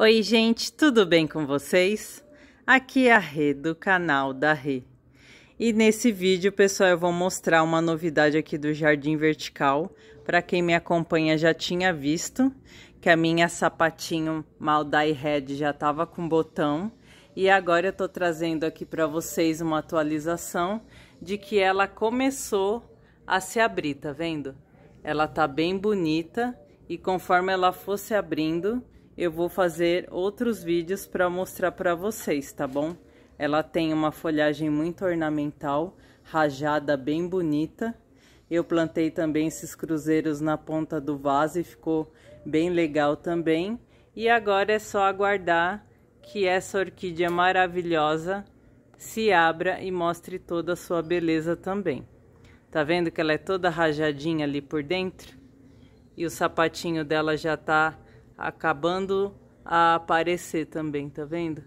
Oi, gente, tudo bem com vocês? Aqui é a Rê do canal da Rê. E nesse vídeo, pessoal, eu vou mostrar uma novidade aqui do Jardim Vertical. Para quem me acompanha já tinha visto que a minha sapatinho Maldai Red já estava com botão. E agora eu estou trazendo aqui para vocês uma atualização de que ela começou a se abrir, tá vendo? Ela tá bem bonita e conforme ela fosse abrindo, eu vou fazer outros vídeos para mostrar para vocês, tá bom? Ela tem uma folhagem muito ornamental, rajada bem bonita. Eu plantei também esses cruzeiros na ponta do vaso e ficou bem legal também. E agora é só aguardar que essa orquídea maravilhosa se abra e mostre toda a sua beleza também. Tá vendo que ela é toda rajadinha ali por dentro? E o sapatinho dela já tá acabando a aparecer também, tá vendo?